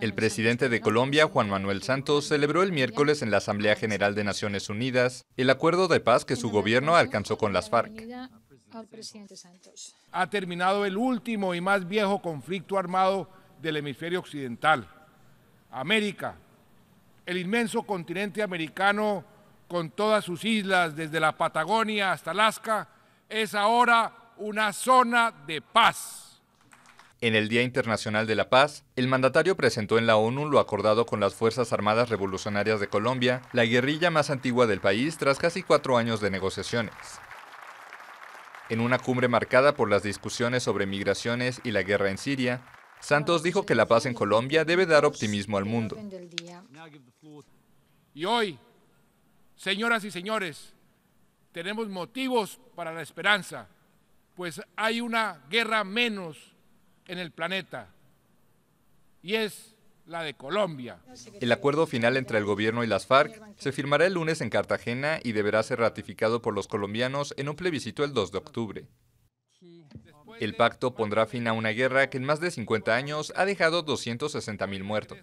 El presidente de Colombia, Juan Manuel Santos, celebró el miércoles en la Asamblea General de Naciones Unidas el acuerdo de paz que su gobierno alcanzó con las FARC. Ha terminado el último y más viejo conflicto armado del hemisferio occidental. América, el inmenso continente americano con todas sus islas desde la Patagonia hasta Alaska, es ahora una zona de paz. En el Día Internacional de la Paz, el mandatario presentó en la ONU lo acordado con las Fuerzas Armadas Revolucionarias de Colombia, la guerrilla más antigua del país tras casi cuatro años de negociaciones. En una cumbre marcada por las discusiones sobre migraciones y la guerra en Siria, Santos dijo que la paz en Colombia debe dar optimismo al mundo. Y hoy, señoras y señores, tenemos motivos para la esperanza, pues hay una guerra menos en el planeta, y es la de Colombia. El acuerdo final entre el gobierno y las FARC se firmará el lunes en Cartagena y deberá ser ratificado por los colombianos en un plebiscito el 2 de octubre. El pacto pondrá fin a una guerra que en más de 50 años ha dejado 260.000 muertos.